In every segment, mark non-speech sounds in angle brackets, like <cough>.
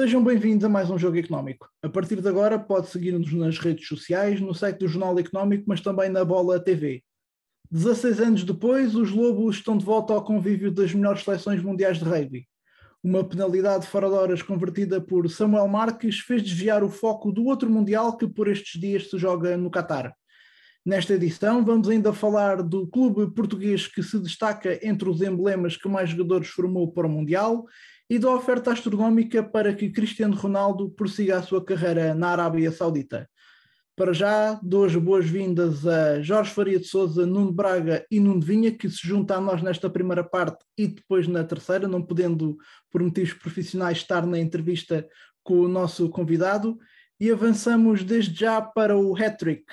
Sejam bem-vindos a mais um Jogo Económico. A partir de agora pode seguir-nos nas redes sociais, no site do Jornal Económico, mas também na Bola TV. 16 anos depois, os Lobos estão de volta ao convívio das melhores seleções mundiais de rugby. Uma penalidade fora de horas convertida por Samuel Marques fez desviar o foco do outro Mundial que por estes dias se joga no Catar. Nesta edição, vamos ainda falar do clube português que se destaca entre os emblemas que mais jogadores formou para o Mundial e da oferta astronómica para que Cristiano Ronaldo prossiga a sua carreira na Arábia Saudita. Para já, dou as boas-vindas a Jorge Faria de Souza, Nuno Braga e Nuno Vinha, que se juntam a nós nesta primeira parte e depois na terceira, não podendo, por motivos profissionais, estar na entrevista com o nosso convidado. E avançamos desde já para o hat-trick.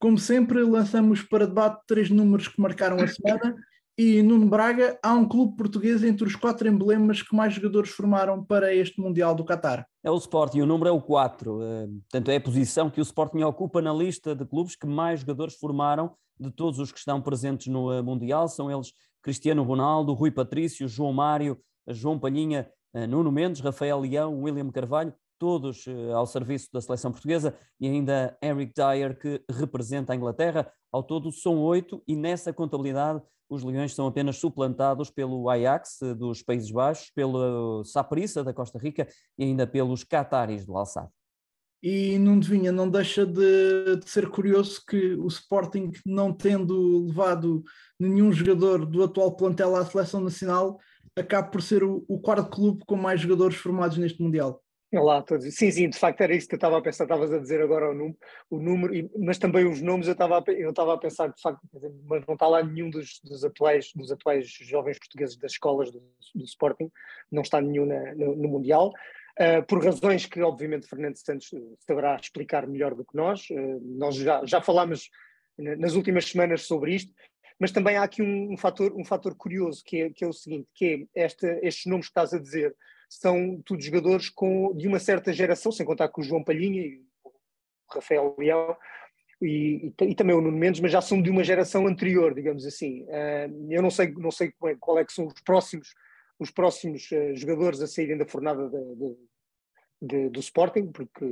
Como sempre, lançamos para debate três números que marcaram a semana e, Nuno Braga, há um clube português entre os quatro emblemas que mais jogadores formaram para este Mundial do Qatar. É o Sporting, o número é o 4, eh, portanto é a posição que o Sporting ocupa na lista de clubes que mais jogadores formaram de todos os que estão presentes no eh, Mundial, são eles Cristiano Ronaldo, Rui Patrício, João Mário, João Palhinha, eh, Nuno Mendes, Rafael Leão, William Carvalho todos eh, ao serviço da seleção portuguesa, e ainda Eric Dyer, que representa a Inglaterra. Ao todo são oito, e nessa contabilidade os Leões são apenas suplantados pelo Ajax eh, dos Países Baixos, pelo Saprissa da Costa Rica e ainda pelos Cataris do Alçado. E não devinha, não deixa de, de, ser curioso que o Sporting, não tendo levado nenhum jogador do atual plantel à seleção nacional, acabe por ser o, o quarto clube com mais jogadores formados neste Mundial. Olá a todos. Sim, sim, de facto era isso que eu estava a pensar, estavas a dizer agora o número, o número mas também os nomes eu estava a, eu estava a pensar, de facto, mas não está lá nenhum dos, dos, atuais, dos atuais jovens portugueses das escolas do, do Sporting, não está nenhum na, no, no, Mundial, uh, por razões que obviamente Fernando Santos eh, saberá explicar melhor do que nós, uh, nós já, já falámos nas últimas semanas sobre isto, mas também há aqui um, um fator, um fator curioso que é, que é o seguinte, que é esta, estes nomes que estás a dizer, são todos jogadores com, de uma certa geração, sem contar com o João Palhinha e o Rafael Leal e, e, e, também o Nuno Mendes, mas já são de uma geração anterior, digamos assim. Uh, eu não sei, não sei qual é, qual é que são os próximos, os próximos uh, jogadores a saírem da fornada de, de, de, do Sporting, porque,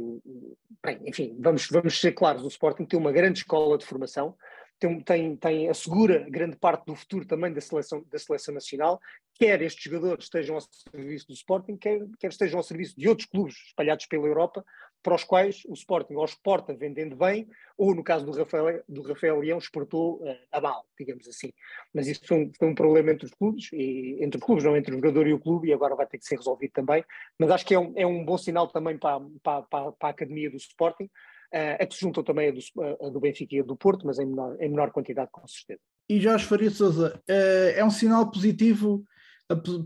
bem, enfim, vamos, vamos ser claros, o Sporting tem uma grande escola de formação, tem, tem, tem, assegura grande parte do futuro também da seleção, da seleção nacional, quer estes jogadores estejam ao serviço do Sporting, quer, quer estejam ao serviço de outros clubes espalhados pela Europa, para os quais o Sporting ou exporta vendendo bem, ou no caso do Rafael, do Rafael Leão, exportou uh, a mal, digamos assim. Mas isso foi um, foi um, problema entre os clubes, e, entre os clubes, não entre o jogador e o clube, e agora vai ter que ser resolvido também. Mas acho que é um, é um bom sinal também para, para, para, para a academia do Sporting, a eh, é que se juntam também a do, a do, Benfica e a do Porto, mas em menor, em menor quantidade, com certeza. E Jorge Faria Souza, eh, é um sinal positivo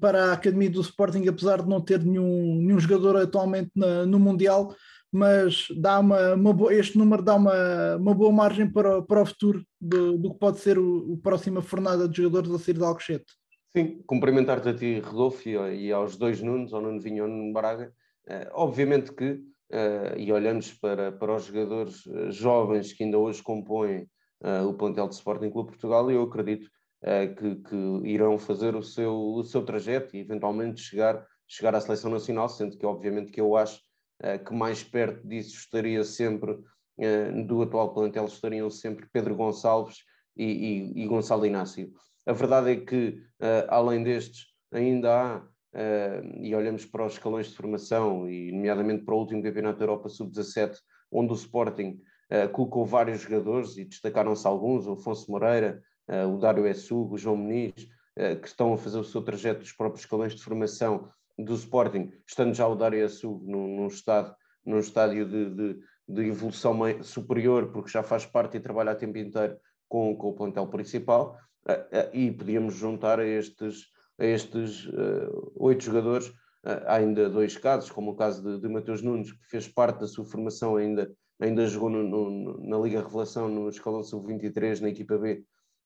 para a Academia do Sporting, apesar de não ter nenhum, nenhum jogador atualmente na, no Mundial, mas dá uma, uma boa, este número dá uma, uma boa margem para, para o futuro do, do que pode ser o, o próxima fornada de jogadores a sair de Alcochete. Sim, cumprimentar-te a ti, Rodolfo, e, e, aos dois Nunes, ao Nuno Vinho e ao Nuno Braga. Uh, obviamente que uh, e olhamos para, para os jogadores ah, jovens que ainda hoje compõem uh, o plantel de Sporting Clube Portugal, eu acredito uh, que, que, irão fazer o seu, o seu trajeto e eventualmente chegar, chegar à seleção nacional, sendo que obviamente que eu acho que mais perto disso estaria sempre, do atual plantel, estariam sempre Pedro Gonçalves e, e, e Gonçalo Inácio. A verdade é que, além destes, ainda há uh, e olhamos para os escalões de formação, e nomeadamente para o último Campeonato da Europa Sub-17, onde o Sporting uh, colocou vários jogadores e destacaram-se alguns, o Afonso Moreira, ah, o Dário Essugo, o João Meniz, ah, que estão a fazer o seu trajeto dos próprios escalões de formação do Sporting, estando já o Dário Essugo num, num, estado, num estádio de, de, de evolução superior, porque já faz parte e trabalha a tempo inteiro com, com, o plantel principal, e podíamos juntar a estes, a estes eh, oito jogadores. Eh, há ainda dois casos, como o caso de, de Mateus Nunes, que fez parte da sua formação ainda, ainda jogou no, no, na Liga Revelação no escalão sub-23 na equipa B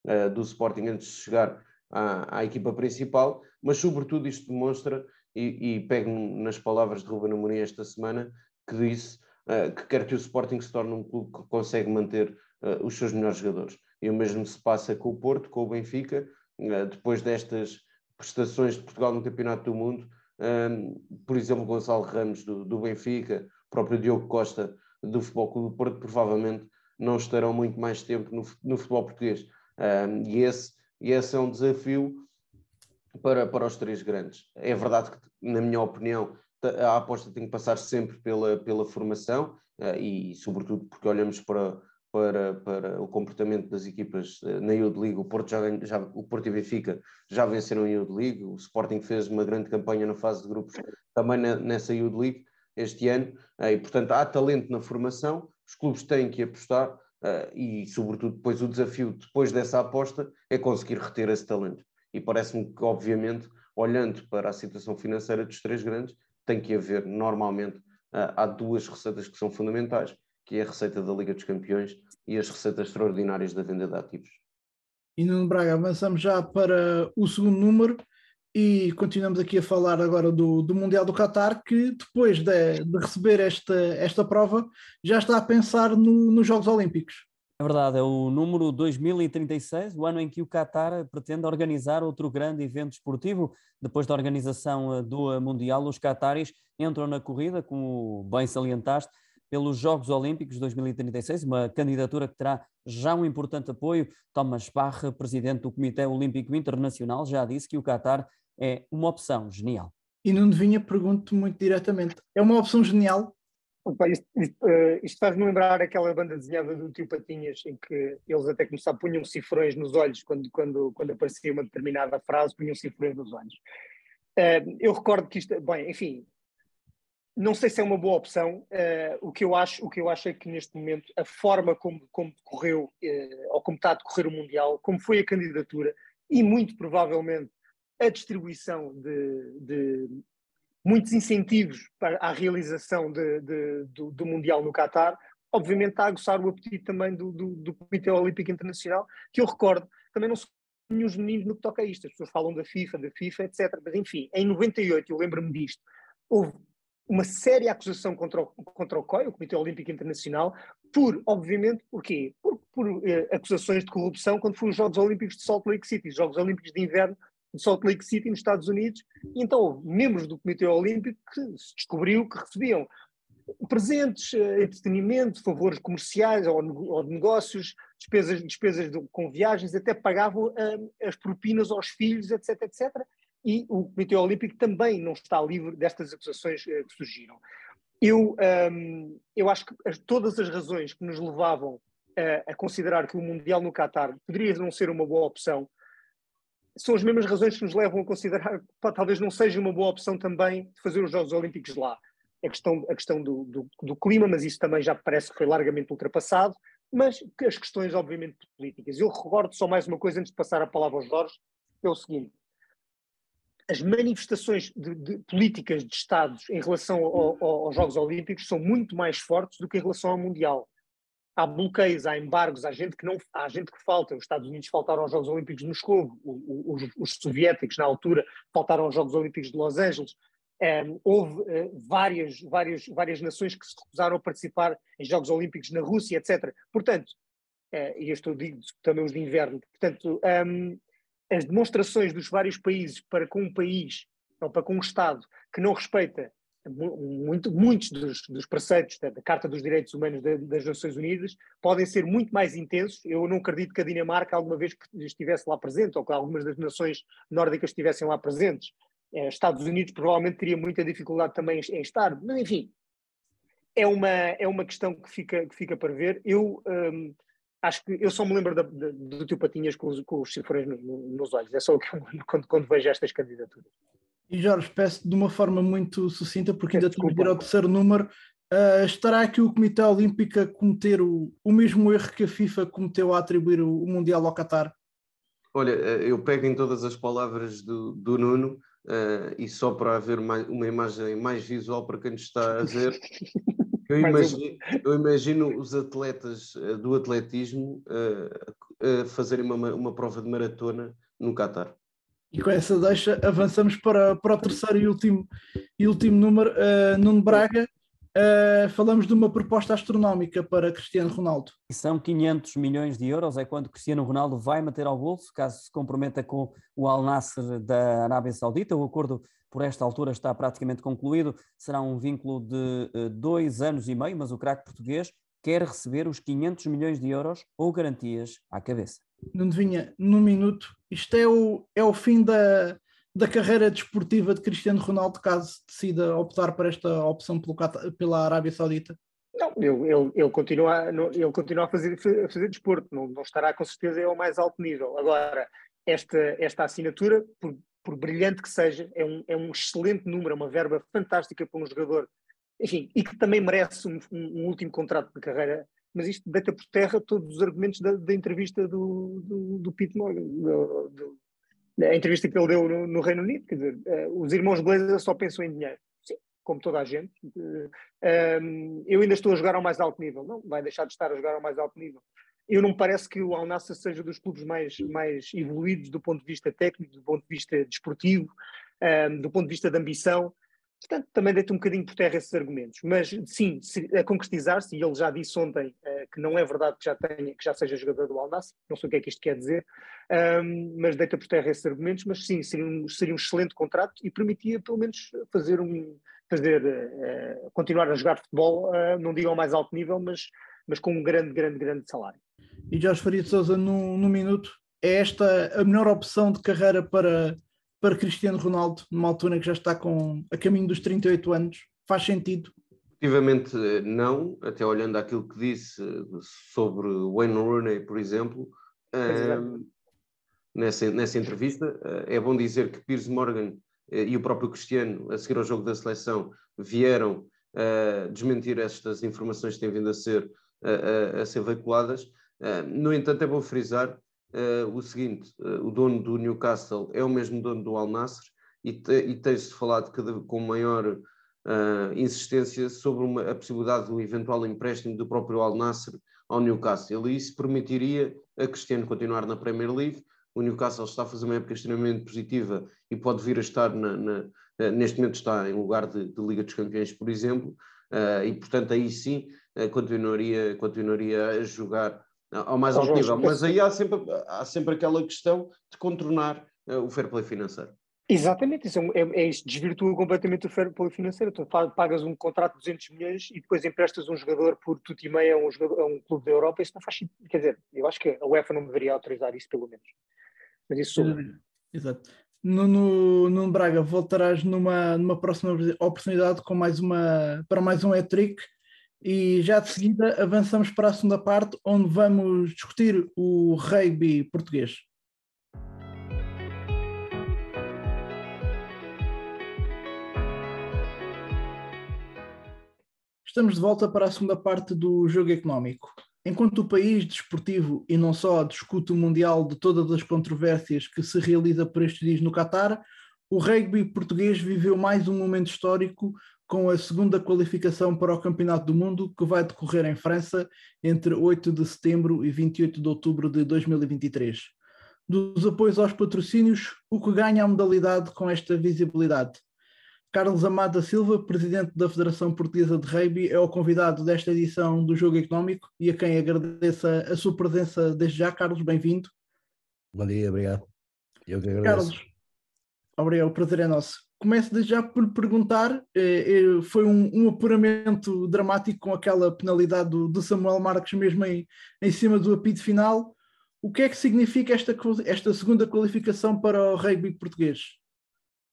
uh, do Sporting antes de chegar à, à, equipa principal, mas sobretudo isto demonstra, e, e pego nas palavras de Ruben Amorim esta semana, que disse uh, que quer que o Sporting se torne um clube que consegue manter uh, os seus melhores jogadores. E o mesmo se passa com o Porto, com o Benfica, depois destas prestações de Portugal no Campeonato do Mundo, por exemplo, Gonçalo Ramos do, do Benfica, próprio Diogo Costa do Futebol Clube do Porto, provavelmente não estarão muito mais tempo no, no futebol português. e, esse, e esse é um desafio para, para os três grandes. É verdade que, na minha opinião, a aposta tem que passar sempre pela, pela formação ah, e, sobretudo, porque olhamos para, para, para o comportamento das equipas eh, na Youth League. O Porto, já, já, o Porto e Benfica já venceram a Youth League, o Sporting fez uma grande campanha na fase de grupos também na, nessa Youth League este ano, eh, e portanto há talento na formação, os clubes têm que apostar eh, e sobretudo depois o desafio depois dessa aposta é conseguir reter esse talento. E parece-me que obviamente, olhando para a situação financeira dos três grandes, tem que haver normalmente há duas receitas que são fundamentais que é a receita da Liga dos Campeões e as receitas extraordinárias da venda de ativos. E Nuno Braga, avançamos já para o segundo número e continuamos aqui a falar agora do, do Mundial do Qatar, que depois de, de receber esta, esta prova já está a pensar no, nos Jogos Olímpicos. É verdade, é o número 2036, o ano em que o Qatar pretende organizar outro grande evento esportivo. Depois da organização eh, do eh, Mundial, os Qataris entram na corrida, como bem salientaste, pelos Jogos Olímpicos 2036, uma candidatura que terá já um importante apoio. Thomas Bach, presidente do Comitê Olímpico Internacional, já disse que o Qatar é uma opção genial. E não Vinha, pergunto muito diretamente: é uma opção genial? Opa, isto, isto, eh, isto faz-me lembrar aquela banda desenhada do Tio Patinhas, em que eles até começaram, punham cifrões nos olhos, quando, quando, quando aparecia uma determinada frase, punham cifrões nos olhos. Eh, eu recordo que isto, bem, enfim, não sei se é uma boa opção. Uh, o, que eu acho, o que eu acho é que neste momento a forma como, como decorreu uh, ou como está a decorrer o Mundial, como foi a candidatura e muito provavelmente a distribuição de, de muitos incentivos para a realização de, de, do, do, Mundial no Qatar, obviamente está a aguçar o apetite também do, do, do Comitê Olímpico Internacional, que eu recordo, também não sou nenhum menino no que toca a isto, as pessoas falam da FIFA, da FIFA, etc. Mas enfim, em 98, eu lembro-me disto, houve uma séria acusação contra o, contra o COI, o Comitê Olímpico Internacional, por, obviamente, por quê? Por, por eh, acusações de corrupção quando foram os Jogos Olímpicos de Salt Lake City, os Jogos Olímpicos de Inverno de Salt Lake City, nos Estados Unidos. E então, houve membros do Comitê Olímpico que se descobriu que recebiam presentes, eh, entretenimento, favores comerciais ou, ou de negócios, despesas, despesas de, com viagens, até pagavam eh, as propinas aos filhos, etc, etc e o Comitê Olímpico também não está livre destas acusações eh, que surgiram. Eu, um, ehm, eu acho que todas as razões que nos levavam a, a considerar que o Mundial no Qatar poderia não ser uma boa opção são as mesmas razões que nos levam a considerar que pá, talvez não seja uma boa opção também fazer os Jogos Olímpicos lá. A questão, a questão do, do, do clima, mas isso também já parece que foi largamente ultrapassado, mas as questões, obviamente, políticas. Eu recordo só mais uma coisa antes de passar a palavra aos Jorge, é o seguinte as manifestações de, de, políticas de Estados em relação ao, ao, aos Jogos Olímpicos são muito mais fortes do que em relação ao Mundial. Há bloqueios, há embargos, há gente que, não, há gente que falta. Os Estados Unidos faltaram aos Jogos Olímpicos de Moscou, os, os, os soviéticos, na altura, faltaram aos Jogos Olímpicos de Los Angeles. Um, ehm, houve uh, várias, várias, várias nações que se recusaram a participar em Jogos Olímpicos na Rússia, etc. Portanto, uh, e eu estou digo também os de inverno, portanto, um, ehm, as demonstrações dos vários países para com um país ou para com um Estado que não respeita muito, muitos dos, dos preceitos da, da, Carta dos Direitos Humanos das Nações Unidas podem ser muito mais intensos. Eu não acredito que a Dinamarca alguma vez estivesse lá presente ou que algumas das nações nórdicas estivessem lá presentes. Eh, Estados Unidos provavelmente teria muita dificuldade também em, em estar, mas enfim, é uma, é uma questão que fica, que fica para ver. Eu, hum, acho que eu só me lembro da, da, do teu Patinhas com os, com os cifrões no, no, nos olhos. É só o que eu, <laughs> quando, quando vejo estas candidaturas. E Jorge, peço de uma forma muito sucinta, porque ainda temos de ir ao terceiro número. Uh, estará aqui o Comitê Olímpico a cometer o, o mesmo erro que a FIFA cometeu a atribuir o, o Mundial ao Qatar? Olha, eh, eu pego em todas as palavras do, do Nuno uh, e só para haver mais, uma imagem mais visual para quem nos está a ver, <laughs> Eu imagino, eu imagino, os atletas eh, do atletismo eh, fazerem uma, uma prova de maratona no Qatar. E com essa deixa avançamos para, para o terceiro e último, e último número, uh, Nuno Braga. Uh, falamos de uma proposta astronómica para Cristiano Ronaldo. são 500 milhões de euros, é quando Cristiano Ronaldo vai meter ao bolso, caso se comprometa com o Al Nasser da Arábia Saudita. O acordo por esta altura está praticamente concluído. Será um vínculo de eh, dois anos e meio, mas o craque português quer receber os 500 milhões de euros ou garantias à cabeça. Não vinha num minuto, isto é o, é o fim da, da carreira desportiva de Cristiano Ronaldo caso decida optar por esta opção pelo, pela Arábia Saudita? Não, ele, ele, ele, continua, ele continua a fazer, a fazer desporto, não, não estará com certeza ao é mais alto nível. Agora, esta, esta assinatura, por, por brilhante que seja, é um, é um excelente número, é uma verba fantástica para um jogador, enfim, e que também merece um, um último contrato de carreira. Mas isto deita por terra todos os argumentos da, da entrevista do, do, do Pete Morgan, do, do, da entrevista que ele deu no, no Reino Unido. Quer dizer, uh, os irmãos Blazer só pensam em dinheiro. Sim, como toda a gente. Uh, um, eu ainda estou a jogar ao mais alto nível. Não, vai deixar de estar a jogar ao mais alto nível eu não me parece que o Al Nassr seja dos clubes mais, mais evoluídos do ponto de vista técnico, do ponto de vista desportivo, um, ah, do ponto de vista da ambição. Portanto, também deito um bocadinho por terra esses argumentos. Mas sim, se, a concretizar-se, e ele já disse ontem uh, que não é verdade que já, tenha, que já seja jogador do Al Nassr, não sei o que é que isto quer dizer, um, ah, mas deita por terra esses argumentos. Mas sim, seria um, seria um excelente contrato e permitia pelo menos fazer um. Fazer, uh, continuar a jogar futebol, uh, não digo ao mais alto nível, mas mas com um grande, grande, grande salário. E Jorge Faria de Souza, num, num minuto, é esta a melhor opção de carreira para, para Cristiano Ronaldo, numa altura que já está com a caminho dos 38 anos? Faz sentido? Efetivamente não, até olhando aquilo que disse eh, sobre Wayne Rooney, por exemplo, um, eh, nessa, nessa entrevista. Eh, é bom dizer que Piers Morgan e o próprio Cristiano, a seguir ao jogo da seleção, vieram uh, desmentir estas informações que têm vindo a ser a, a ser veiculadas. Ah, no entanto, é bom frisar ah, o seguinte: ah, o dono do Newcastle é o mesmo dono do Al Nassr e, te, e tem-se falado cada, com maior insistência sobre uma, a possibilidade do eventual empréstimo do próprio Al Nassr ao Newcastle. E isso permitiria a Cristiano continuar na Premier League. O Newcastle está a fazer uma época extremamente positiva e pode vir a estar, na, na, neste momento, está em lugar de, de Liga dos Campeões, por exemplo, uh, e portanto aí sim eh, continuaria, continuaria a jogar eh, ao mais alto nível. Mas aí há sempre, há sempre aquela questão de contornar eh, o fair play financeiro. Exatamente, isso é, é, é desvirtua completamente o fair play financeiro. Tu pagas um contrato de 200 milhões e depois emprestas um jogador por tudo e meia a um, jogador, a um clube da Europa. Isso não faz sentido. Quer dizer, eu acho que a UEFA não deveria autorizar isso, pelo menos. Mas isso. Exato. Nuno, Braga, voltarás numa, numa próxima oportunidade com mais uma, para mais um hat-trick. E já de seguida avançamos para a segunda parte, onde vamos discutir o rugby português. Estamos de volta para a segunda parte do jogo económico. Enquanto o país desportivo e não só discute o Mundial de todas as controvérsias que se realiza por estes dias no Catar, o rugby português viveu mais um momento histórico com a segunda qualificação para o Campeonato do Mundo, que vai decorrer em França entre 8 de setembro e 28 de outubro de 2023. Dos apoios aos patrocínios, o que ganha a modalidade com esta visibilidade? Carlos Amada Silva, presidente da Federação Portuguesa de Rugby, é o convidado desta edição do Jogo Económico e a quem agradeço a sua presença desde já. Carlos, bem-vindo. Bom dia, obrigado. Eu que agradeço. Carlos, obrigado, o prazer é nosso começo já por perguntar: eh, eh, foi um, um, apuramento dramático com aquela penalidade do, do Samuel Marques, mesmo em, em, cima do apito final. O que é que significa esta, esta segunda qualificação para o rugby português?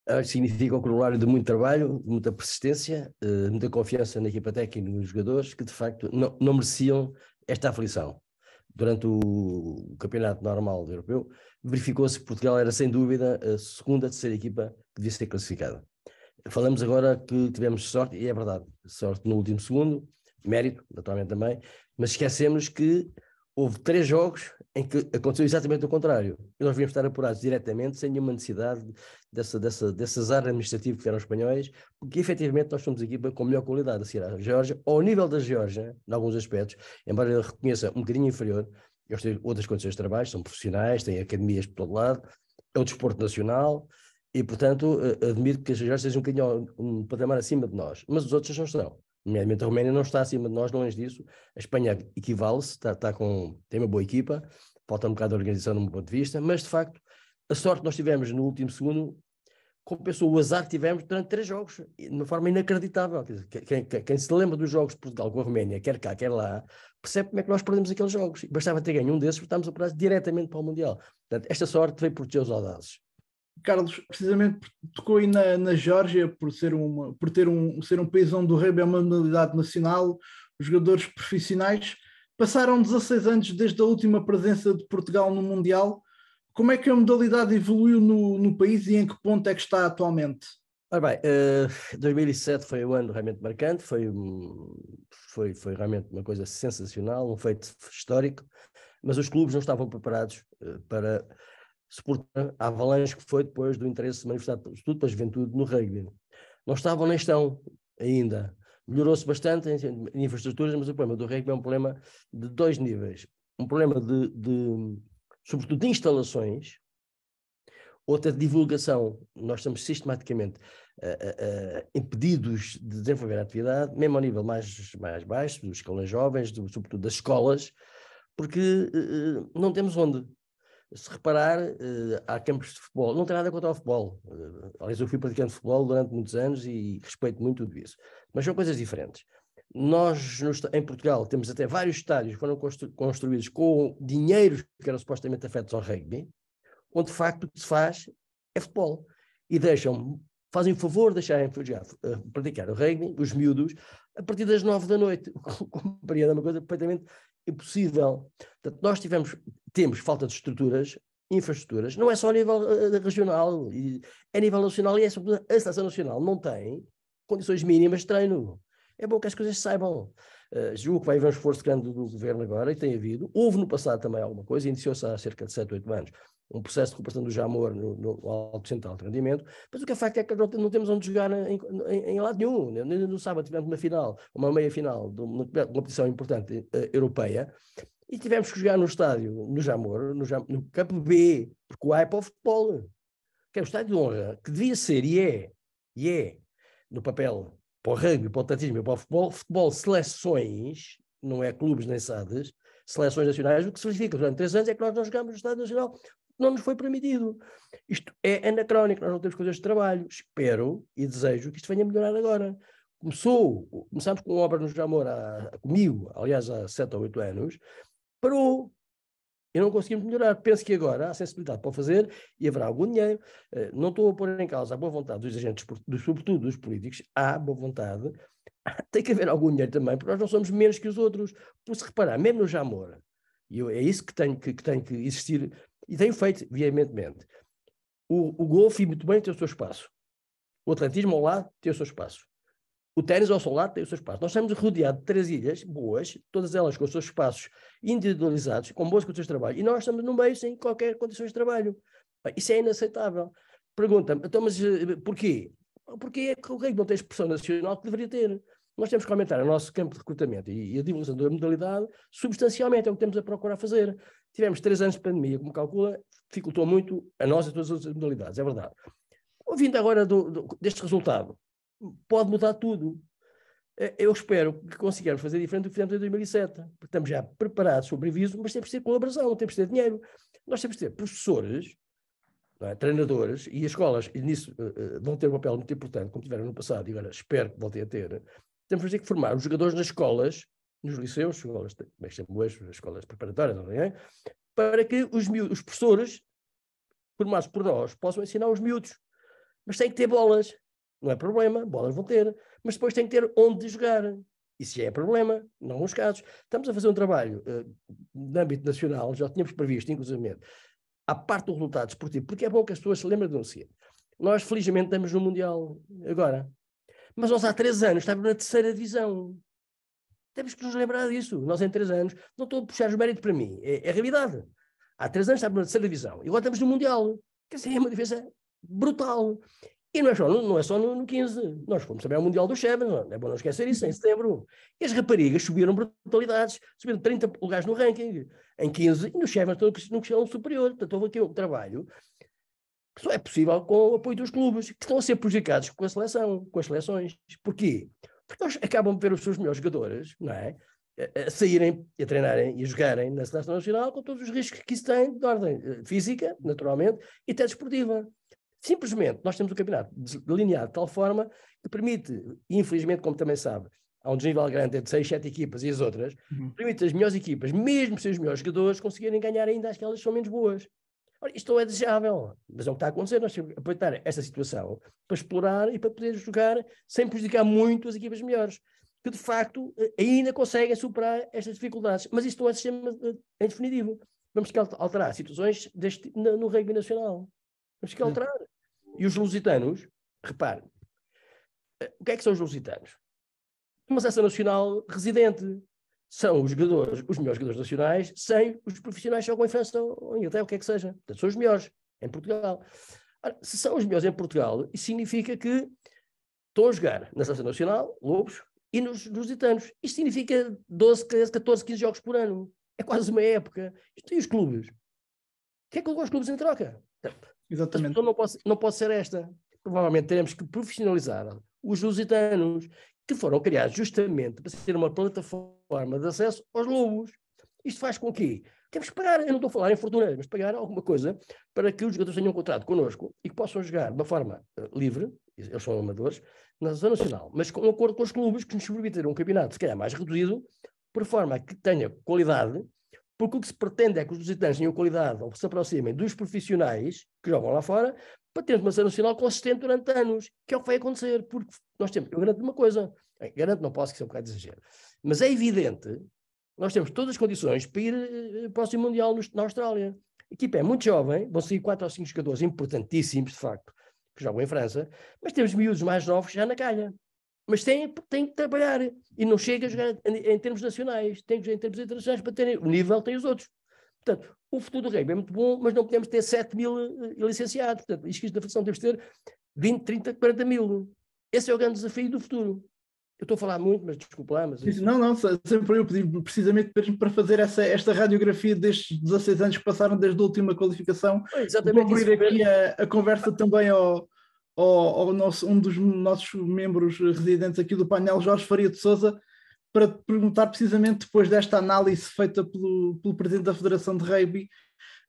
Ah, significa o corolário de muito trabalho, muita persistência, eh, muita confiança na equipa técnica e nos jogadores que de facto não, não mereciam esta aflição durante o campeonato normal europeu, verificou-se que Portugal era sem dúvida a segunda, terceira equipa que devia ser classificada. Falamos agora que tivemos sorte, e é verdade, sorte no último segundo, mérito, naturalmente também, mas esquecemos que houve três jogos em que aconteceu exatamente o contrário. E nós viemos estar apurados diretamente, sem nenhuma necessidade dessa, dessa, desse azar administrativo que tiveram os espanhóis, porque efetivamente nós somos a equipa com melhor qualidade a seguir à Geórgia, ao nível da Geórgia, em alguns aspectos, embora eu reconheça um bocadinho inferior, eles têm outras condições de trabalho, são profissionais, têm academias por todo lado, é o desporto nacional, e portanto eh, admito que a Geórgia seja um bocadinho um patamar acima de nós, mas os outros não estão nomeadamente a Roménia não está acima de nós, longe disso. A Espanha equivale-se, está, está com, tem uma boa equipa, falta um bocado de organização no meu ponto de vista, mas de facto a sorte que nós tivemos no último segundo compensou o azar que tivemos durante três jogos, de uma forma inacreditável. Quem, quem, quem, se lembra dos jogos de Portugal com a Roménia, quer cá, quer lá, percebe como é que nós perdemos aqueles jogos. Bastava ter ganho um desses, porque estávamos a prazo diretamente para o Mundial. Portanto, esta sorte veio proteger os audazes. Carlos, precisamente tocou aí na, na Geórgia por, ser, uma, por ter um, ser um país onde o rugby é uma modalidade nacional, os jogadores profissionais. Passaram 16 anos desde a última presença de Portugal no Mundial. Como é que a modalidade evoluiu no, no país e em que ponto é que está atualmente? bem, uh, eh, 2007 foi um ano realmente marcante, foi, foi, foi realmente uma coisa sensacional, um feito histórico, mas os clubes não estavam preparados uh, para suportar a avalanche que foi depois do interesse manifestado, sobretudo da juventude, no rugby. Não estavam nem estão ainda. Melhorou-se bastante em infraestruturas, mas o problema do rugby é um problema de dois níveis. Um problema de, de sobretudo de instalações, outra de divulgação. Nós estamos sistematicamente uh, uh, impedidos de desenvolver a atividade, mesmo ao nível mais, mais baixo, dos escolas jovens, sobretudo das escolas, porque uh, não temos onde se reparar, eh, há campos de futebol, não tem nada contra o futebol. Eh, aliás, eu fui praticando futebol durante muitos anos e respeito muito tudo isso. Mas são coisas diferentes. Nós, em Portugal, temos até vários estádios que foram constru construídos com dinheiros que eram supostamente afetos ao rugby, onde de facto o que se faz é futebol. E deixam, fazem o favor de deixarem fugiar, eh, praticar o rugby, os miúdos, a partir das nove da noite. <laughs> Compreendo é uma coisa perfeitamente impossível. É Portanto, nós tivemos, temos falta de estruturas, infraestruturas, não é só a nível uh, regional, e, é a nível nacional e é sobretudo a seleção nacional não tem condições mínimas de treino. É bom que as coisas saibam. Uh, julgo que vai haver um esforço grande do governo agora, e tem havido. Houve no passado também alguma coisa, iniciou-se há cerca de 7, 8 anos, um processo de recuperação do Jamor no, no Alto Central de Rendimento, mas o que é facto é que não temos onde jogar em, em, em lado nenhum. No, no sábado tivemos uma final, uma meia-final de uma competição importante uh, europeia, e tivemos que jogar no estádio, no Jamor, no, no campo B, porque o A é para o futebol, que é o estádio de honra, que devia ser e é, e é, no papel, para o rugby, para o atletismo e para o futebol, futebol seleções, não é clubes nem SADs, seleções nacionais, o que significa durante três anos é que nós não jogamos no estádio Nacional não nos foi permitido. Isto é anacrónico, nós não temos coisas de trabalho. Espero e desejo que isto venha a melhorar agora. Começou, começámos com obra no Jamor, há, comigo, aliás, há sete ou oito anos, parou, e não conseguimos melhorar. Penso que agora há sensibilidade para fazer e haverá algum dinheiro. Eh, não estou a pôr em causa a boa vontade dos agentes, sobretudo dos políticos, há boa vontade. <laughs> Tem que haver algum dinheiro também, porque nós não somos menos que os outros. Por se reparar, mesmo no Jamor, e é isso que tem que, que, tem que existir e tenho feito veementemente. O, o golfe, muito bem, tem o seu espaço. O atletismo ao lado tem o seu espaço. O ténis ao seu lado tem o seu espaço. Nós estamos rodeados de três ilhas boas, todas elas com os seus espaços individualizados, com boas condições de trabalho, e nós estamos no meio sem qualquer condições de trabalho. Isso é inaceitável. Pergunta-me, então, mas eh, porquê? Porquê é que o rei não tem expressão nacional que deveria ter? Nós temos que aumentar o nosso campo de recrutamento e, e a divulgação da modalidade substancialmente, é o que temos a procurar fazer. Tivemos três anos de pandemia, como calcula, dificultou muito a nós e todas as outras modalidades, é verdade. Ouvindo agora do, do, deste resultado, pode mudar tudo. Eh, eu espero que consigamos fazer diferente do que fizemos em 2007, porque estamos já preparados sobre aviso, mas temos que ter colaboração, temos que ter dinheiro. Nós temos que ter professores, é? treinadores, e as escolas e nisso uh, vão ter um papel muito importante, como tiveram no passado, e agora espero que voltem a ter, temos assim que formar os jogadores nas escolas, nos liceus, escolas, como é que chamam hoje, escolas preparatórias, não é? para que os, miúdos, os professores, formados por nós, possam ensinar os miúdos. Mas tem que ter bolas. Não é problema, bolas vão ter. Mas depois tem que ter onde jogar. Isso já é problema, em alguns casos. Estamos a fazer um trabalho uh, no âmbito nacional, já tínhamos previsto, inclusive, a parte do resultado esportivo, porque é bom que as pessoas se lembrem de um si. Nós, felizmente, estamos no Mundial agora. Mas nós há três anos estávamos na terceira divisão. Temos que nos lembrar disso. Nós em três anos, não estou a puxar os méritos para mim, é, é a realidade. Há três anos estávamos na terceira divisão e agora estamos no Mundial. Quer dizer, é uma diferença brutal. E não é só, no, não é só no, no 15. Nós fomos também ao Mundial dos Chevas, é? é bom não esquecer isso, em setembro. E as raparigas subiram brutalidades, subiram 30 lugares no ranking. Em 15, e nos estão não cresceram superior. Portanto, houve aqui um trabalho só é possível com o apoio dos clubes, que estão a ser prejudicados com a seleção, com as seleções. Porquê? Porque eles acabam de ver os seus melhores jogadores, não é? A, saírem, a treinarem e a jogarem na seleção nacional com todos os riscos que isso tem de ordem eh, física, naturalmente, e até desportiva. Simplesmente, nós temos o um campeonato delineado de tal forma que permite, infelizmente, como também sabe, há um desnível grande entre seis, sete equipas e as outras, uhum. permite as melhores equipas, mesmo se os melhores jogadores, conseguirem ganhar ainda as que elas são menos boas. Ora, isto não é desejável, mas é o que está a acontecer. Nós temos que aproveitar esta situação para explorar e para poder jogar sem prejudicar muito as equipas melhores, que de facto eh, ainda conseguem superar estas dificuldades. Mas isto não é sistema eh, em definitivo. Vamos ter que alterar situações deste, no, no rugby nacional. Vamos ter que alterar. E os lusitanos, reparem, eh, o que é que são os lusitanos? Uma seleção nacional residente, são os jogadores, os melhores jogadores nacionais, sem os profissionais que jogam em França ou em Inglaterra, o que é que seja. Portanto, são os melhores em Portugal. Ora, se são os melhores em Portugal, isso significa que estão a jogar na Seleção Nacional, Lobos, e nos lusitanos. Isto significa 12, 14, 15 jogos por ano. É quase uma época. Isto e os clubes? O que é que os clubes em troca? Exatamente. Não pode, não pode ser esta. Provavelmente teremos que profissionalizar os lusitanos, que foram criados justamente para ser uma plataforma forma de acesso aos lobos. Isto faz com que temos que pagar, eu não estou a falar em fortunas, mas pagar alguma coisa para que os jogadores tenham um contrato connosco e que possam jogar de uma forma uh, livre, eles são amadores, na zona nacional, mas com um acordo com os clubes que nos permitirão um campeonato, se calhar mais reduzido, por forma que tenha qualidade, porque o que se pretende é que os visitantes tenham qualidade ou se aproximem dos profissionais que jogam lá fora, para termos uma zona nacional consistente durante anos, que é o que vai acontecer, porque nós temos, eu garanto uma coisa, eh, garanto, não posso que isso é um bocado de exagero, mas é evidente, nós temos todas as condições para ir eh, para o próximo Mundial no, na Austrália. A equipa é muito jovem, vão sair quatro ou cinco jogadores importantíssimos, de facto, que jogam em França, mas temos miúdos mais novos já na calha. Mas têm, que trabalhar e não chega a jogar em, em termos nacionais, tem que jogar em termos internacionais para terem o nível, tem os outros. Portanto, o futuro do Rei é muito bom, mas não podemos ter 7 mil eh, licenciados. Portanto, isto da função, temos de ter 20, 30, 40 mil. Esse é o grande desafio do futuro. Eu estou a falar muito, mas desculpa lá, mas... Não, não, sempre eu pedi precisamente para fazer essa, esta radiografia destes 16 anos que passaram desde a última qualificação. É exatamente Vou abrir aqui a, a, conversa também ao, ao, ao, nosso, um dos nossos membros residentes aqui do painel, Jorge Faria de Souza, para te perguntar precisamente depois desta análise feita pelo, pelo Presidente da Federação de Rugby,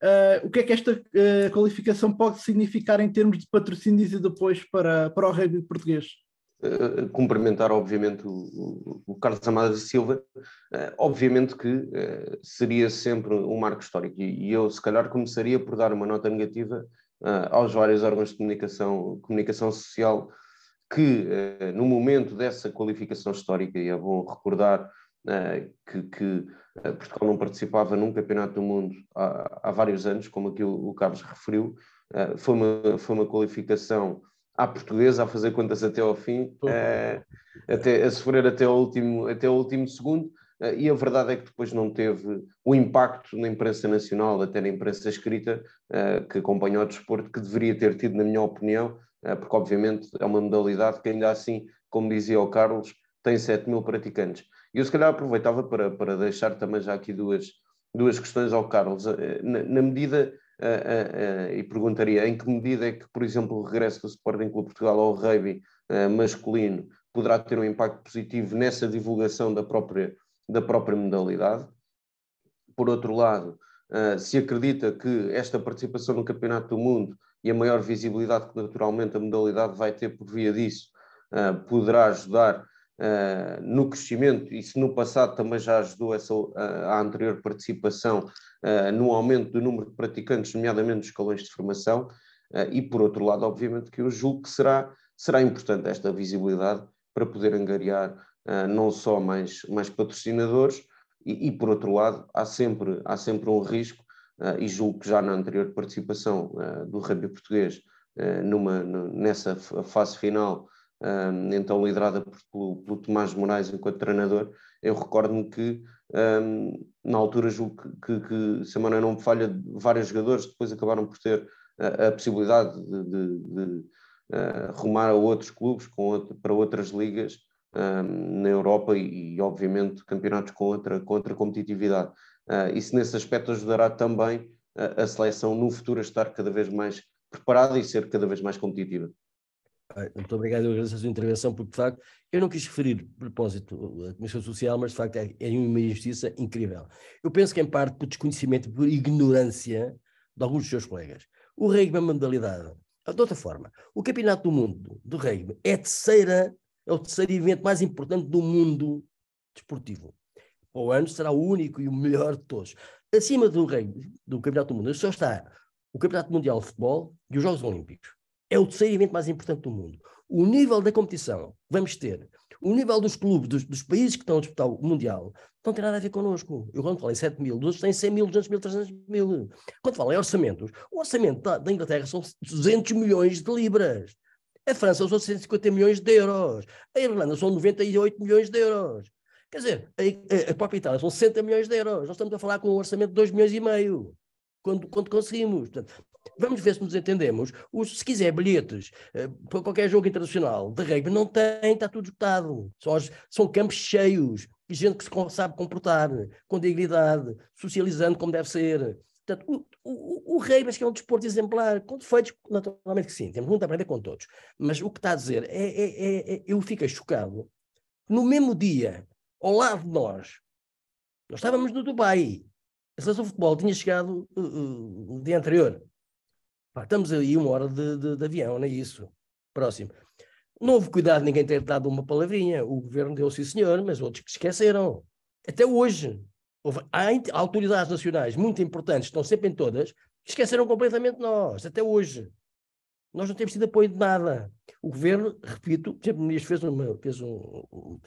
uh, o que é que esta uh, qualificação pode significar em termos de patrocínios e depois para, para o rugby português? Eh, cumprimentar, obviamente, o, o Carlos Amado Silva. Uh, obviamente que uh, seria sempre um marco histórico, e, e, eu, se calhar, começaria por dar uma nota negativa aos vários órgãos de comunicação, comunicação social que, no momento dessa qualificação histórica, e é bom recordar que, que Portugal não participava num campeonato do mundo há, há vários anos, como aqui o, o Carlos referiu, foi, uma, foi uma qualificação à portuguesa a fazer contas até ao fim, eh, até, a sofrer até o último, até ao último segundo, uh, e a verdade é que depois não teve o impacto na imprensa nacional, até na imprensa escrita, uh, que acompanhou o desporto, que deveria ter tido, na minha opinião, porque obviamente é uma modalidade que ainda assim, como dizia o Carlos, tem 7 mil praticantes. E eu se calhar aproveitava para, para deixar também já aqui duas, duas questões ao Carlos. Na, na medida e perguntaria em que medida é que, por exemplo, o regresso do Sporting Clube Portugal ao rugby eh, masculino poderá ter um impacto positivo nessa divulgação da própria, da própria modalidade. Por outro lado, eh, se acredita que esta participação no Campeonato do Mundo e a maior visibilidade que naturalmente a modalidade vai ter por via disso eh, poderá ajudar ah, no crescimento, e se no passado também já ajudou essa, ah, a anterior participação uh, no aumento do número de praticantes, nomeadamente nos escalões de formação, e por outro lado, obviamente, que eu julgo que será, será importante esta visibilidade para poder angariar não só mais, mais patrocinadores, e, e, por outro lado, há sempre, há sempre um risco, e julgo que já na anterior participação do rugby português, numa, nessa fase final um, então liderada por, pelo, pelo, Tomás Moraes enquanto treinador, eu recordo-me que um, na altura julgo que, que, que se a não falha, vários jogadores depois acabaram por ter a, a possibilidade de, de, de uh, rumar a outros clubes com outro, para outras ligas um, na Europa e, e, obviamente campeonatos com outra, com outra competitividade. Uh, isso nesse aspecto ajudará também a, a seleção no futuro a estar cada vez mais preparada e ser cada vez mais competitiva. Muito obrigado, eu agradeço a sua intervenção, porque de facto eu não quis referir de propósito a Comissão Social, mas de facto é, é uma injustiça incrível. Eu penso que em parte por desconhecimento, por ignorância de alguns dos seus colegas. O rugby é uma modalidade. De outra forma, o Campeonato do Mundo do Rugby é, terceira, é o terceiro evento mais importante do mundo desportivo. O ano será o único e o melhor de todos. Acima do rugby, do Campeonato do Mundo, só está o Campeonato Mundial de Futebol e os Jogos Olímpicos é o terceiro evento mais importante do mundo. O nível da competição vamos ter, o nível dos clubes, dos, dos países que estão a disputar o Mundial, não tem nada a ver connosco. Eu quando falei 7 mil, outros têm 100 mil, 200 mil, 300 mil. Quando falo em orçamentos, o orçamento da, da Inglaterra são 200 milhões de libras. A França são 150 milhões de euros. A Irlanda são 98 milhões de euros. Quer dizer, a, a própria Itália são 60 milhões de euros. Nós estamos a falar com um orçamento de 2 milhões e meio. Quando, quando conseguimos. Portanto, Vamos ver se nos entendemos. Os, se quiser bilhetes uh, para qualquer jogo internacional de rugby, não tem, está tudo esgotado. São, são campos cheios, gente que se sabe comportar, com dignidade, socializando como deve ser. Portanto, o, o, o que é um desporto exemplar, com defeitos, naturalmente que sim, temos muito a aprender com todos. Mas o que está a dizer é, é, é, é eu fico chocado. No mesmo dia, ao lado de nós, nós estávamos no Dubai. A seleção de futebol tinha chegado uh, uh, o dia anterior. Pá, estamos aí uma hora de, de, de avião, não é isso? Próximo. Não houve cuidado ninguém ter dado uma palavrinha. O governo deu sim senhor, mas outros que esqueceram. Até hoje. Houve, há autoridades nacionais muito importantes, estão sempre em todas, que esqueceram completamente nós, até hoje. Nós não temos tido apoio de nada. O governo, repito, o Ministro fez, uma, fez um, um,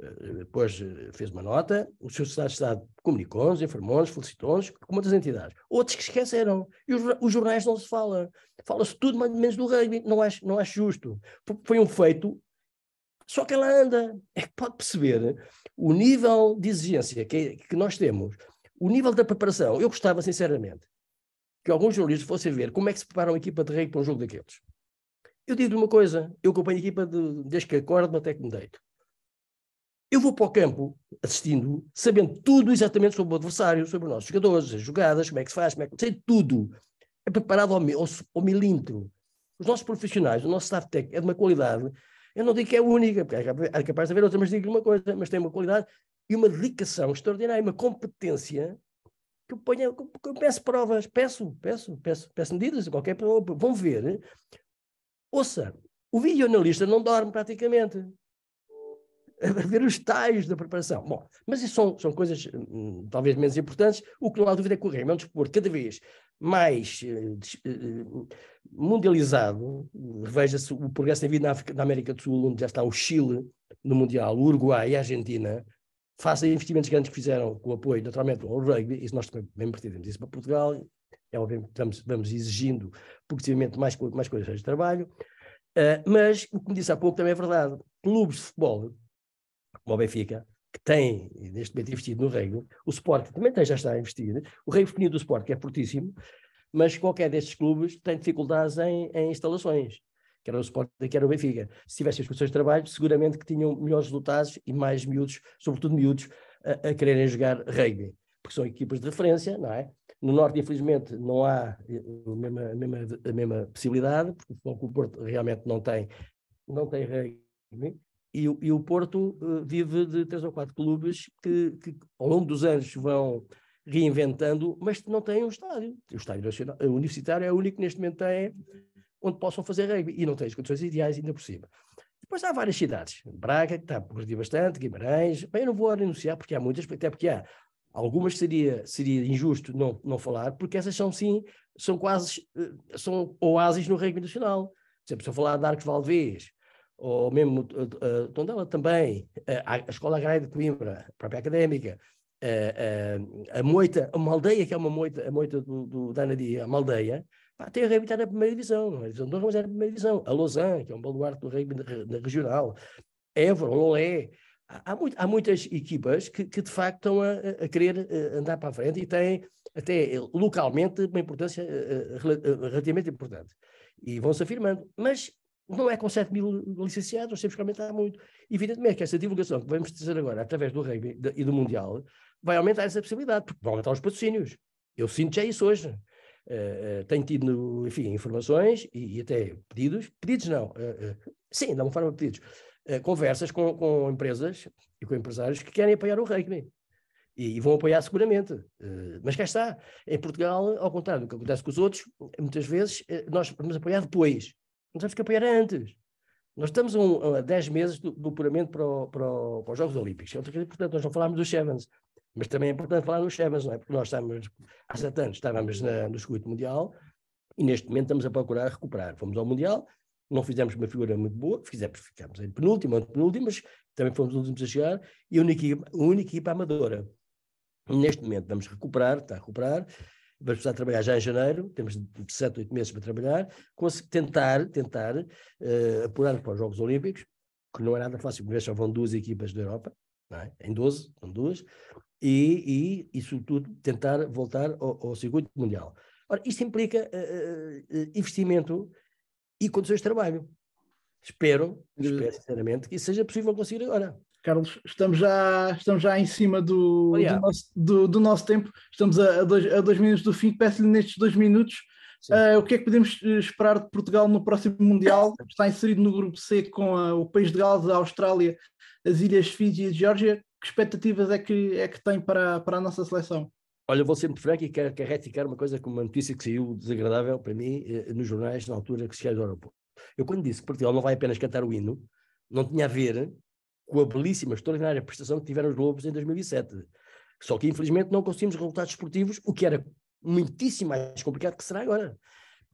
eh, depois eh, fez uma nota, o seu Secretário de Estado comunicou-nos, informou-nos, felicitou-nos, como outras entidades. Outros que esqueceram. E os, os jornais não se fala. Fala-se tudo, mais menos do rugby. Não acho, não acho justo. Foi um feito, só que ela anda. É que pode perceber o nível de exigência que, é, que nós temos, o nível da preparação. Eu gostava, sinceramente, que alguns jornalistas fossem ver como é que se prepara uma equipa de rugby para um jogo daqueles. Eu digo-lhe uma coisa, eu acompanho a equipa de, desde que acordo até que me deito. Eu vou para o campo assistindo, sabendo tudo exatamente sobre o adversário, sobre os nossos jogadores, as jogadas, como é que se faz, como é que. Sei tudo. É preparado ao, ao, ao milímetro. Os nossos profissionais, o nosso staff tech é de uma qualidade. Eu não digo que é única, porque é capaz de haver outra, mas digo uma coisa, mas tem uma qualidade e uma dedicação extraordinária, uma competência que eu, ponho, que eu peço provas, peço, peço, peço, peço medidas, qualquer pessoa, vão ver. Ouça, o videoanalista não dorme praticamente. <laughs> ver os tais da preparação. Bom, mas isso são, são coisas hum, talvez menos importantes. O que não há dúvida é que o Remo é um desporto cada vez mais eh, eh, eh, mundializado. Veja-se o progresso da vida na, África, na América do Sul, onde já está o Chile no Mundial, o Uruguai e a Argentina. Faça investimentos grandes que fizeram com o apoio, naturalmente, ao rugby, isso nós também pretendemos isso para Portugal, é obviamente que estamos, vamos exigindo progressivamente mais, mais coisas de trabalho, uh, mas o que me disse há pouco também é verdade. Clubes de futebol como o Benfica, que tem neste momento investido no Reino, o Sporting também tem, já está a investir, o Reino Feminino do Sporting é fortíssimo, mas qualquer destes clubes tem dificuldades em, em instalações, quer o Sporting, quer o Benfica. Se tivessem as condições de trabalho, seguramente que tinham melhores resultados e mais miúdos, sobretudo miúdos, a, a quererem jogar rugby, porque são equipas de referência, não é? No Norte, infelizmente, não há a eh, mesma, a mesma, a mesma possibilidade, porque o Porto realmente não tem, não tem rugby, e, e o Porto uh, vive de três ou quatro clubes que, que, ao longo dos anos vão reinventando, mas não têm um estádio. O estádio nacional, o universitário é o único que neste momento tem onde possam fazer rugby e não tem as condições ideais ainda por cima. Depois há várias cidades, Braga, que está a progredir bastante, Guimarães, bem, eu não vou anunciar porque há muitas, até porque há algumas seria, seria injusto não, não falar, porque essas são sim, são quase, eh, são oásis no rugby nacional. Se a se falar de Arcos Valdez, ou mesmo uh, eh, Tondela eh, também, eh, a Escola Agrária de Coimbra, a própria académica, a Moita, uma aldeia que é uma Moita, a Moita do, do Danadia, uma aldeia, pá, tem a reabilitar na primeira divisão, nós é? Divisão mas na é primeira divisão. A Lausanne, que é um baluarte do da regional, Évora, Lolé, há, muito, há muitas equipas que, que de facto estão a, a, querer andar para a frente e têm até localmente uma importância relativamente importante. E vão-se afirmando. Mas não é com 7 mil licenciados, nós temos que aumentar muito. Evidentemente que essa divulgação que vamos dizer agora, através do rugby e do Mundial, vai aumentar essa possibilidade, porque vão aumentar os patrocínios. Eu sinto já isso hoje. Uh, uh, tenho tido, enfim, informações e, e até pedidos, pedidos não, uh, sim, de alguma forma pedidos, conversas com, com, empresas e com empresários que querem apoiar o rugby. E, e vão apoiar seguramente. mas cá está. Em Portugal, ao contrário do que acontece com os outros, muitas vezes nós vamos apoiar depois. Nós temos que é apoiar antes. Nós estamos um, a 10 meses do, do para, o, para, o, para, os Jogos Olímpicos. É outra coisa importante, nós não falámos dos Sevens, mas também é importante falar dos Sevens, não é? Porque nós estávamos, há sete anos, estávamos na, no circuito mundial e neste momento estamos a procurar recuperar. Fomos ao Mundial, não fizemos uma figura muito boa, fizemos, ficamos em penúltimo, penúltimo mas também fomos os últimos a chegar e a única, a única equipa amadora. Neste momento vamos recuperar, está a recuperar, vamos precisar trabalhar já em janeiro, temos sete, oito meses para trabalhar, tentar, tentar uh, apurar para os Jogos Olímpicos, que não é nada fácil, porque só vão duas equipas da Europa, é? em 12, são duas, e, e, e sobretudo tentar voltar ao, ao circuito mundial. Ora, isto implica uh, uh, investimento e condições de trabalho. Espero, espero sinceramente que isso seja possível conseguir agora. Carlos, estamos já, estamos já em cima do, oh, yeah. do, nosso, do, do, nosso, tempo, estamos a, a, dois, a dois minutos do fim, peço-lhe nestes dois minutos uh, o que é que podemos eh, esperar de Portugal no próximo Mundial? <laughs> Está inserido no grupo C com a, o país de Gales, a Austrália, as Ilhas Fiji e a Geórgia. Que expectativas é que, é que tem para, para a nossa seleção? Olha, vou ser muito franco e quero, quero retificar uma coisa com uma notícia que saiu desagradável para mim eh, nos jornais na altura que se cheguei ao aeroporto. Eu quando disse que Portugal não vai apenas cantar o hino, não tinha a ver com a belíssima, extraordinária prestação que tiveram os Lobos em 2007. Só que, infelizmente, não conseguimos resultados esportivos, o que era muitíssimo mais complicado que será agora.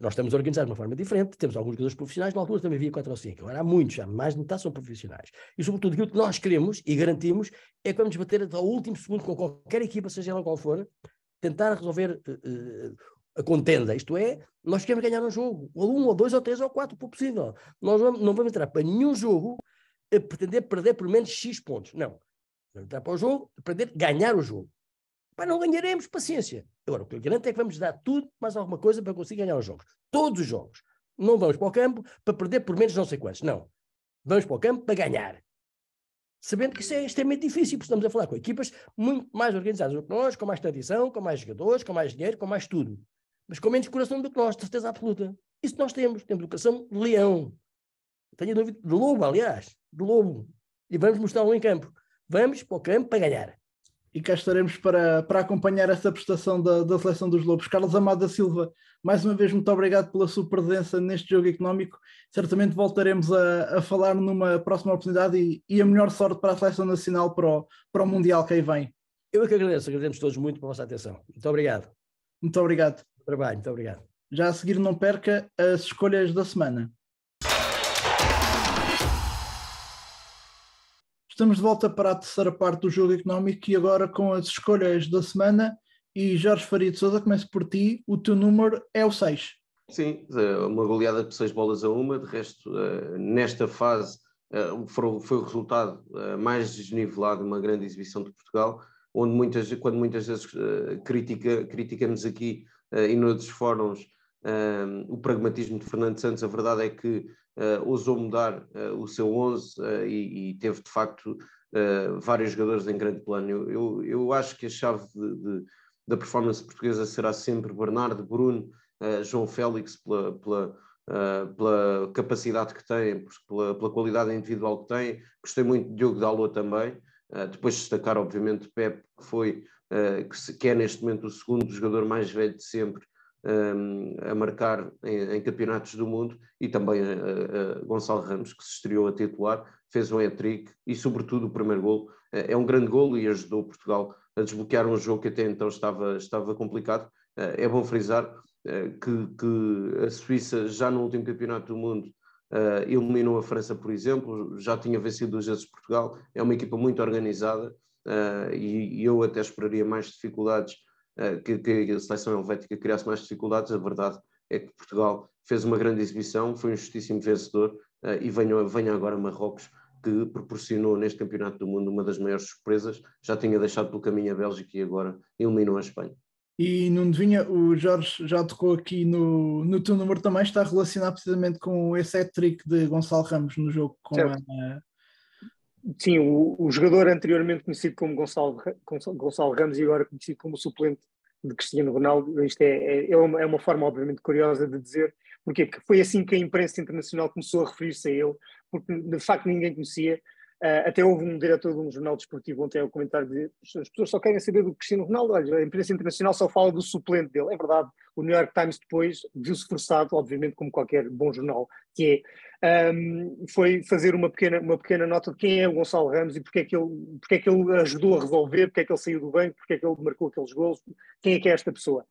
Nós estamos a organizar de uma forma diferente, temos alguns jogadores profissionais, na altura também havia 4 ou 5, agora há muitos, há mais de metade são profissionais. E, sobretudo, aquilo que nós queremos e garantimos é que vamos bater até ao último segundo com qualquer equipa, seja ela qual for, tentar resolver uh, a contenda, isto é, nós queremos ganhar um jogo, ou um, ou dois, ou três, ou quatro, por possível. Nós não vamos entrar para nenhum jogo eh, pretender perder pelo menos X pontos. Não. Entrar para o jogo, aprender ganhar o jogo. Pá, não ganharemos, paciência. Agora, o que eu garanto é que vamos dar tudo mais alguma coisa para conseguir ganhar os jogos. Todos os jogos. Não vamos para o campo para perder por menos não sei quantos. Não. Vamos para o campo para ganhar. Sabendo que isso é extremamente difícil, porque estamos a falar com equipas muito mais organizadas do que nós, com mais tradição, com mais jogadores, com mais dinheiro, com mais tudo. Mas com menos coração do que nós, de certeza absoluta. Isso nós temos. Temos educação de leão. Tenho dúvida, de lobo, aliás do Lobo e vamos mostrá-lo em campo. Vamos para o campo para ganhar. E cá estaremos para, para acompanhar essa prestação da, da seleção dos Lobos. Carlos Amado da Silva, mais uma vez, muito obrigado pela sua presença neste jogo económico. Certamente voltaremos a, a falar numa próxima oportunidade e, e a melhor sorte para a seleção nacional para o, para o Mundial que aí vem. Eu é que agradeço, agradecemos todos muito pela vossa atenção. Muito obrigado. Muito obrigado. Trabalho, muito obrigado. Já a seguir, não perca as escolhas da semana. Estamos de volta para a terceira parte do jogo económico e agora com as escolhas da semana. E Jorge Faria de Souza, começo por ti. O teu número é o 6. Sim, eh, uma goleada de 6 bolas a uma. De resto, eh, nesta fase, eh, foi o resultado mais desnivelado de uma grande exibição de Portugal, onde muitas, quando muitas vezes critica, criticamos aqui e noutros fóruns o pragmatismo de Fernando Santos, a verdade é que uh, ousou mudar uh, o seu 11 uh, ah, e, e, teve de facto vários jogadores em grande plano. Eu, eu, eu acho que a chave de, de, da performance portuguesa será sempre Bernardo, Bruno, João Félix, pela, pela, pela, capacidade que têm, pela, pela, qualidade individual que têm. Gostei muito de Diogo Dalot também. depois destacar, obviamente, o que foi que, é neste momento o segundo jogador mais velho de sempre a marcar em, em, campeonatos do mundo e também eh, eh, Gonçalo Ramos, que se estreou a titular, fez um hat-trick e, sobretudo, o primeiro gol. É, é um grande gol e ajudou Portugal a desbloquear um jogo que até então estava, estava complicado. Eh, é bom frisar que, que, a Suíça, já no último campeonato do mundo, eliminou a França, por exemplo, já tinha vencido duas vezes Portugal, é uma equipa muito organizada uh, e, eu até esperaria mais dificuldades eh, que, que a seleção helvética criasse mais dificuldades, a verdade é que Portugal fez uma grande exibição, foi um justíssimo vencedor eh, e venha, venha agora Marrocos que proporcionou neste campeonato do mundo uma das maiores surpresas, já tinha deixado pelo caminho a Bélgica e agora eliminou a Espanha. E não adivinha, o Jorge já tocou aqui no, no teu número também, está relacionado precisamente com esse hat-trick de Gonçalo Ramos no jogo com a, Sim, o, o, jogador anteriormente conhecido como Gonçalo, Gonçalo Ramos e agora conhecido como suplente de Cristiano Ronaldo, isto é, é, é, uma, é uma forma obviamente curiosa de dizer, porque foi assim que a imprensa internacional começou a referir-se a ele, porque de facto ninguém conhecia, Uh, até houve um diretor de um jornal desportivo ontem a comentário que as pessoas só querem saber do Cristiano Ronaldo, olha, a imprensa internacional só fala do suplente dele. É verdade, o New York Times depois viu-se forçado, obviamente, como qualquer bom jornal que é, um, ehm, foi fazer uma pequena, uma pequena nota de quem é o Gonçalo Ramos e porque é, que ele, porque é que ele ajudou a resolver, porque é que ele saiu do banco, porque é que ele marcou aqueles gols, quem é que é esta pessoa.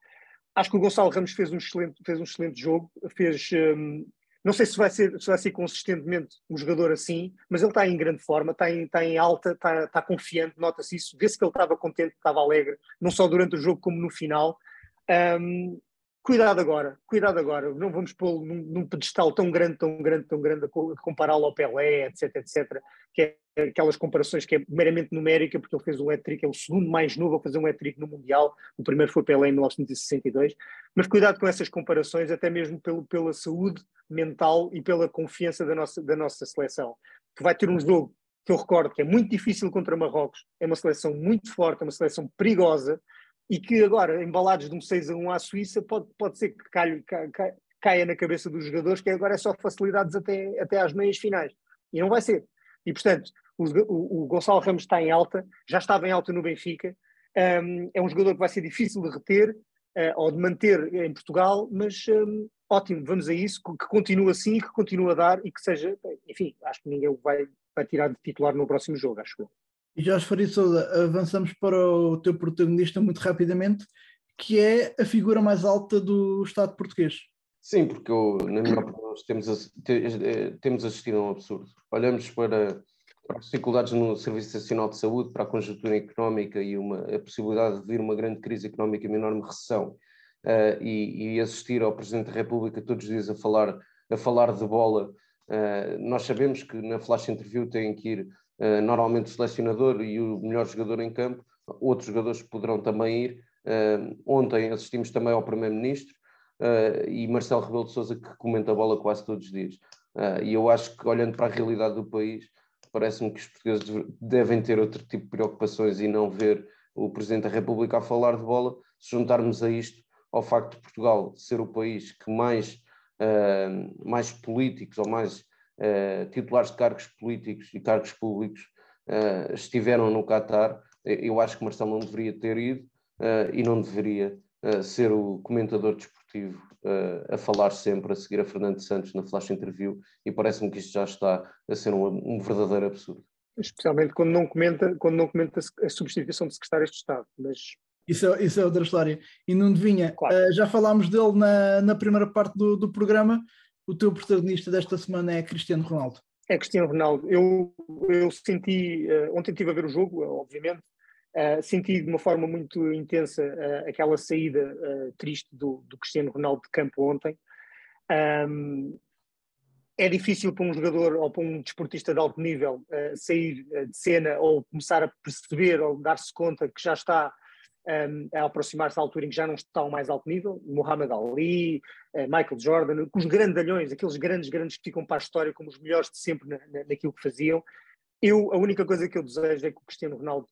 Acho que o Gonçalo Ramos fez um excelente, fez um excelente jogo, fez, um, ehm, não sei se vai ser, se vai ser consistentemente um jogador assim, mas ele está em grande forma, está em, está em alta, está, está confiante, nota-se isso, vê-se que ele estava contente, estava alegre, não só durante o jogo como no final. Um, cuidado agora, cuidado agora, não vamos pô-lo num, num, pedestal tão grande, tão grande, tão grande, a compará-lo ao Pelé, etc, etc, que é aquelas comparações que é meramente numérica, porque ele fez um hat-trick, é o segundo mais novo a fazer um hat-trick no Mundial, o primeiro foi Pelé em 1962, mas cuidado com essas comparações, até mesmo pelo, pela saúde mental e pela confiança da nossa, da nossa seleção, que vai ter um jogo que eu recordo que é muito difícil contra Marrocos, é uma seleção muito forte, é uma seleção perigosa, e que agora, embalados de um 6 a 1 à Suíça, pode, pode ser que calhe, ca, caia na cabeça dos jogadores que agora é só facilidades até, até às meias finais. E não vai ser. E, portanto, o, o Gonçalo Ramos está em alta, já estava em alta no Benfica, um, é um jogador que vai ser difícil de reter uh, ou de manter em Portugal, mas um, ótimo, vamos a isso, que, que continue assim, que continue a dar e que seja, enfim, acho que ninguém vai, vai tirar de titular no próximo jogo, acho eu. E Jorge Faria avançamos para o teu protagonista muito rapidamente, que é a figura mais alta do Estado português. Sim, porque eu, na minha opinião temos, eh, temos assistido a um absurdo. Olhamos para para as dificuldades no Serviço Nacional de Saúde, para a conjuntura económica e uma, a possibilidade de vir uma grande crise económica e uma enorme recessão, uh, e, e, assistir ao Presidente da República todos os dias a falar, a falar de bola. Uh, nós sabemos que na flash interview tem que ir uh, normalmente o selecionador e o melhor jogador em campo, outros jogadores poderão também ir. ontem assistimos também ao Primeiro-Ministro e Marcelo Rebelo de Sousa que comenta a bola quase todos os dias. e eu acho que olhando para a realidade do país, Parece-me que os portugueses devem ter outro tipo de preocupações e não ver o Presidente da República a falar de bola. Se juntarmos a isto ao facto de Portugal ser o país que mais, uh, mais políticos ou mais uh, titulares de cargos políticos e cargos públicos uh, estiveram no Qatar, eh, eu acho que Marcelo não deveria ter ido e não deveria ser o comentador desportivo tive uh, eh, a falar sempre, a seguir a Fernando Santos na flash interview, e parece-me que isto já está a ser um, um, verdadeiro absurdo. Especialmente quando não comenta, quando não comenta a substituição de secretários de Estado, mas... Isso é, isso é outra história. E não devinha claro. uh, já falámos dele na, na primeira parte do, do programa, o teu protagonista desta semana é Cristiano Ronaldo. É Cristiano Ronaldo. Eu, eu senti, uh, ontem estive a ver o jogo, obviamente, ah, senti de uma forma muito intensa uh, aquela saída uh, triste do, do, Cristiano Ronaldo de campo ontem. Um, é difícil para um jogador ou para um desportista de alto nível sair de cena ou começar a perceber ou dar-se conta que já está um, a aproximar-se à altura em que já não está ao mais alto nível. Muhammad Ali, Michael Jordan, os grandalhões, aqueles grandes, grandes que ficam para a história como os melhores de sempre na, na, naquilo que faziam. Eu, a única coisa que eu desejo é que o Cristiano Ronaldo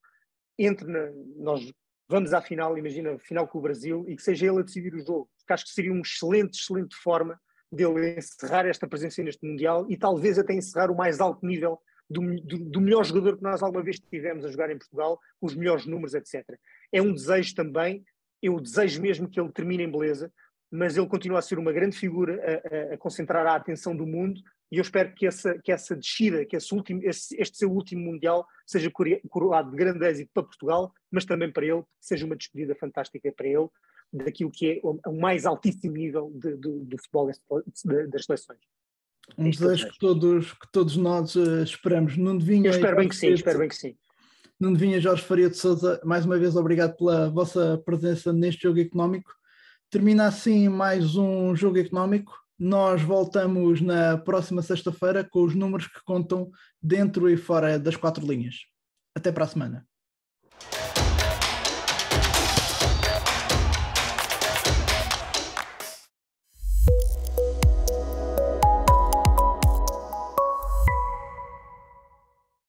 entre na, nós vamos à final, imagina, final com o Brasil, e que seja ele a decidir o jogo, porque acho que seria uma excelente, excelente forma dele encerrar esta presença neste Mundial e talvez até encerrar o mais alto nível do, do, do, melhor jogador que nós alguma vez tivemos a jogar em Portugal, os melhores números, etc. É um desejo também, eu desejo mesmo que ele termine em beleza, mas ele continua a ser uma grande figura a, a, a concentrar a atenção do mundo e eu espero que essa, que essa descida, que esse último, esse, este seu último Mundial seja coroado de grande êxito para Portugal, mas também para ele, seja uma despedida fantástica para ele, daquilo que é o, o mais altíssimo nível de, do, do futebol das seleções. Um desejo que todos, que todos nós uh, esperamos. Não devinha. Eu espero bem que sim, espero bem que sim. Nuno Vinha, Jorge Faria de Sousa, mais uma vez obrigado pela vossa presença neste jogo económico. Termina assim mais um jogo económico. Nós voltamos na próxima sexta-feira com os números que contam dentro e fora das quatro linhas. Até para a semana.